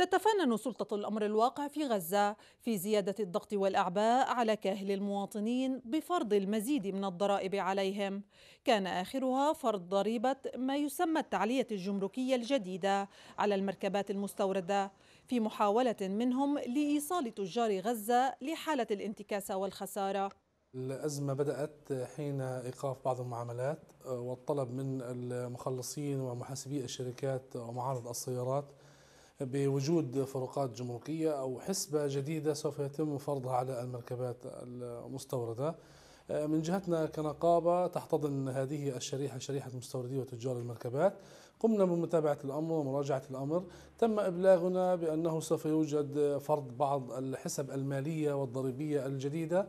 تتفنن سلطة الأمر الواقع في غزة في زيادة الضغط والأعباء على كاهل المواطنين بفرض المزيد من الضرائب عليهم كان آخرها فرض ضريبة ما يسمى التعلية الجمركية الجديدة على المركبات المستوردة في محاولة منهم لإيصال تجار غزة لحالة الانتكاسة والخسارة الأزمة بدأت حين إيقاف بعض المعاملات والطلب من المخلصين ومحاسبي الشركات ومعارض السيارات بوجود فروقات جمركية أو حسبة جديدة سوف يتم فرضها على المركبات المستوردة من جهتنا كنقابة تحتضن هذه الشريحة شريحة مستوردي وتجار المركبات قمنا بمتابعة الأمر ومراجعة الأمر تم إبلاغنا بأنه سوف يوجد فرض بعض الحسب المالية والضريبية الجديدة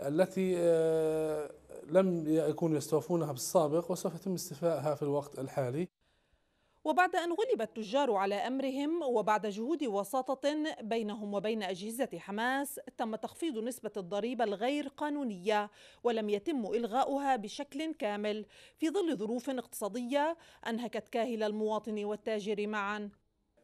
التي آه، لم يكونوا يستوفونها بالسابق وسوف يتم استيفائها في الوقت الحالي وبعد أن غلب التجار على أمرهم وبعد جهود وساطة بينهم وبين أجهزة حماس تم تخفيض نسبة الضريبة الغير قانونية ولم يتم إلغاؤها بشكل كامل في ظل ظروف اقتصادية أنهكت كاهل المواطن والتاجر معا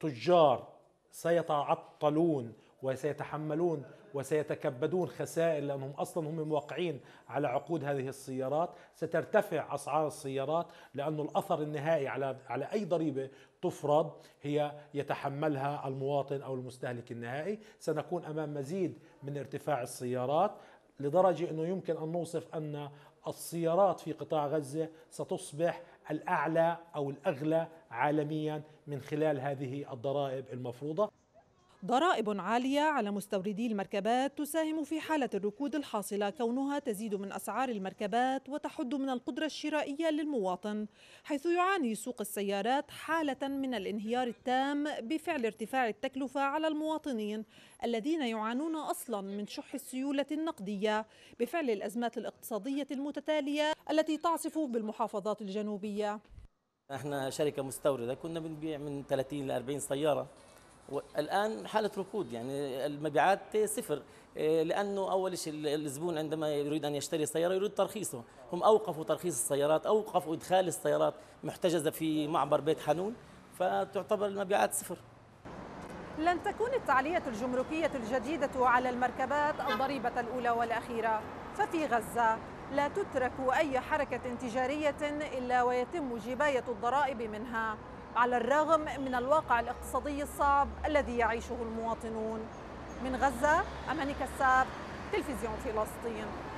تجار سيتعطلون وسيتحملون وسيتكبدون خسائر لأنهم أصلا هم موقعين على عقود هذه السيارات سترتفع أسعار السيارات لأن الأثر النهائي على, على أي ضريبة تفرض هي يتحملها المواطن أو المستهلك النهائي سنكون أمام مزيد من ارتفاع السيارات لدرجة أنه يمكن أن نوصف أن السيارات في قطاع غزة ستصبح الأعلى أو الأغلى عالميا من خلال هذه الضرائب المفروضة ضرائب عالية على مستوردي المركبات تساهم في حالة الركود الحاصلة كونها تزيد من أسعار المركبات وتحد من القدرة الشرائية للمواطن حيث يعاني سوق السيارات حالة من الانهيار التام بفعل ارتفاع التكلفة على المواطنين الذين يعانون أصلا من شح السيولة النقدية بفعل الأزمات الاقتصادية المتتالية التي تعصف بالمحافظات الجنوبية احنا شركة مستوردة كنا بنبيع من 30 ل 40 سيارة الان حاله ركود يعني المبيعات صفر إيه، لانه اول شيء الزبون عندما يريد ان يشتري سياره يريد ترخيصه هم اوقفوا ترخيص السيارات اوقفوا ادخال السيارات محتجزه في معبر بيت حنون فتعتبر المبيعات صفر لن تكون التعلية الجمركية الجديدة على المركبات الضريبة الأولى والأخيرة ففي غزة لا تترك أي حركة تجارية إلا ويتم جباية الضرائب منها على الرغم من الواقع الاقتصادي الصعب الذي يعيشه المواطنون من غزة أماني كساب تلفزيون فلسطين